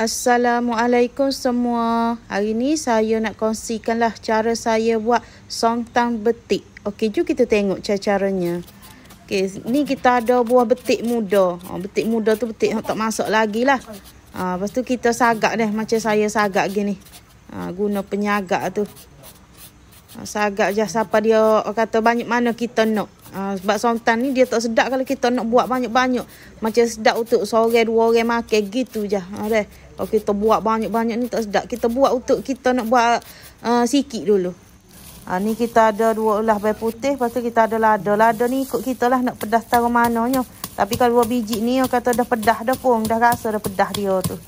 Assalamualaikum semua. Hari ni saya nak kongsikanlah cara saya buat songtang betik. Okey, jom kita tengok cara-caranya. Okey, ni kita ada buah betik muda. Oh, betik muda tu betik tak masuk lagi lah. Ha, lepas tu kita sagak dah macam saya sagak gini. Ha, guna penyagak tu. Ha, sagak je siapa dia kata banyak mana kita nak. Ha, sebab songtang ni dia tak sedap kalau kita nak buat banyak-banyak. Macam sedap untuk seorang dua orang makan gitu je. Ha, kalau kita buat banyak-banyak ni tak sedap. Kita buat untuk kita nak buat uh, sikit dulu. Ha, ni kita ada dua ulah bawang putih. Lepas tu kita ada lada. Lada ni ikut kita lah nak pedas mana mananya. Tapi kalau dua biji ni orang kata dah pedah dah pun. Dah rasa dah pedah dia tu.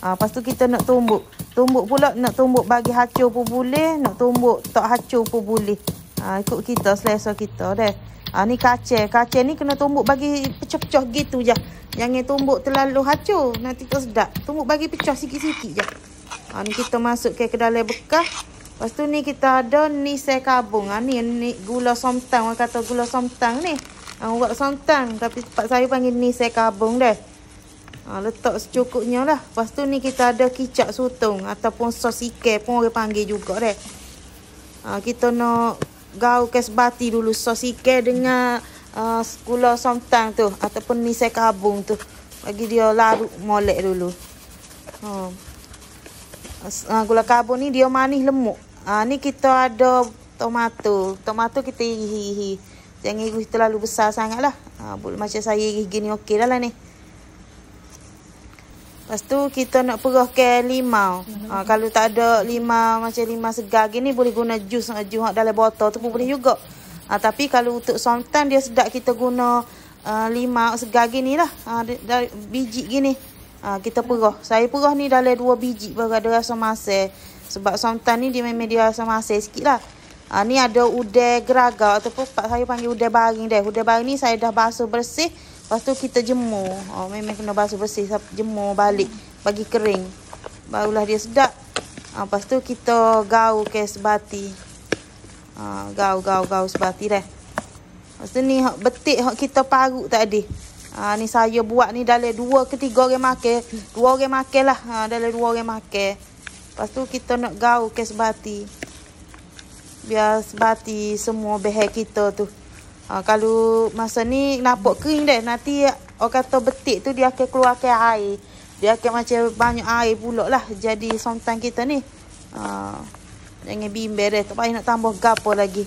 Ha, lepas tu kita nak tumbuk. Tumbuk pula nak tumbuk bagi hacur pun boleh. Nak tumbuk tak hacur pun boleh. Ha, ah, ikut kita selesa kita dah. Ha, ni kacir. Kacir ni kena tumbuk bagi pecah-pecah gitu je. Jangan tumbuk terlalu hacur. Nanti tak sedap. Tumbuk bagi pecah sikit-sikit je. Ha, ni kita masuk ke kedalai bekah. Lepas tu ni kita ada ni saya eh, kabung. Ha, ni, ni gula somtang. Orang kata gula somtang ni. Ha, buat somtang. Tapi tempat saya panggil ni saya eh, kabung dah. Ha, letak secukupnya lah. Lepas tu ni kita ada kicap sutung. Ataupun sos ikan pun orang panggil juga dah. Ha, kita nak gaul kesbati dulu sosike dengan uh, gula somtang tu ataupun ni saya kabung tu bagi dia larut molek dulu hmm. uh, gula kabung ni dia manis lemuk uh, ni kita ada tomato tomato kita hihi -hi. jangan ibu terlalu besar sangat lah uh, ah, macam saya gini ni dah lah ni Lepas tu kita nak perahkan limau. Mm -hmm. ha, kalau tak ada limau macam limau segar gini boleh guna jus jus dalam botol tu pun boleh juga. Ha, tapi kalau untuk sometimes dia sedap kita guna uh, limau segar gini lah. Ha, dari biji gini. Ha, kita perah. Saya perah ni dalam dua biji baru ada rasa masa. Sebab sometimes ni dia memang dia rasa masa sikit lah. Ha, ni ada udang geragak ataupun pak saya panggil udang baring dah. Udang baring ni saya dah basuh bersih. Lepas tu kita jemur. Oh, memang kena basuh bersih. Jemur balik. Bagi kering. Barulah dia sedap. Ha, lepas tu kita gau ke sebati. Ha, gau, gau, gau sebati dah. Lepas tu ni betik yang kita paruk tadi. Ha, ni saya buat ni dalam dua ke tiga orang makan. Dua orang makan lah. Ha, dalam dua orang makan. Lepas tu kita nak gau ke sebati. Biar sebati semua behel kita tu. Ha, kalau masa ni nampak kering dah. Nanti orang kata betik tu dia akan ke air. Dia akan macam banyak air pula lah. Jadi sometimes kita ni. Ha, ah, jangan bimber dah. Tak payah nak tambah gapo lagi.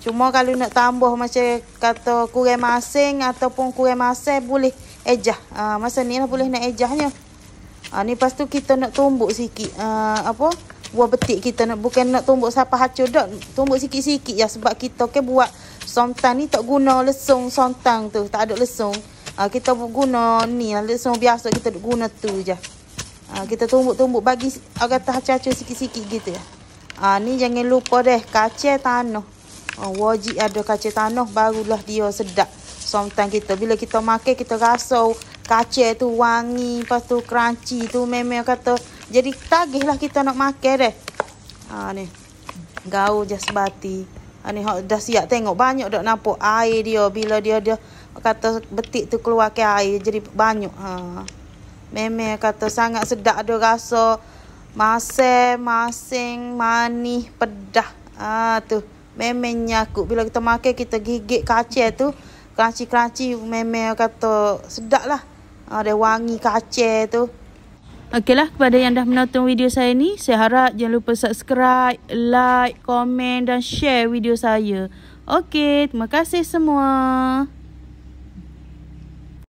Cuma kalau nak tambah macam kata kurang masing ataupun kurang masing boleh ejah. Ha, masa ni lah boleh nak ejahnya. Ha, ni lepas tu kita nak tumbuk sikit. Ha, apa? Buah betik kita nak bukan nak tumbuk sapa hancur dah. Tumbuk sikit-sikit ya sebab kita kan buat Sontang ni tak guna lesung sontang tu. Tak ada lesung. Ha, kita guna ni lah. Lesung biasa kita guna tu je. Ha, kita tumbuk-tumbuk bagi agak tak hacacu sikit-sikit gitu ya. Ha, ni jangan lupa deh. Kacir tanah. Ha, wajib ada kacir tanah. Barulah dia sedap. Sontang kita. Bila kita makan kita rasa kacir tu wangi. Lepas tu crunchy tu memang kata. Jadi tagih lah kita nak makan deh. Ha, ni. Gaul je sebati. Ani ah, hok dah siap tengok banyak dok nampak air dia bila dia dia kata betik tu keluar ke air jadi banyak ha memang kata sangat sedap ada rasa masin masing manis pedah ha tu memang nyakut bila kita makan kita gigit kacang tu kerancik-kerancik memang kata sedap lah ada ha, wangi kacang tu Okey lah kepada yang dah menonton video saya ni, saya harap jangan lupa subscribe, like, komen dan share video saya. Okey, terima kasih semua.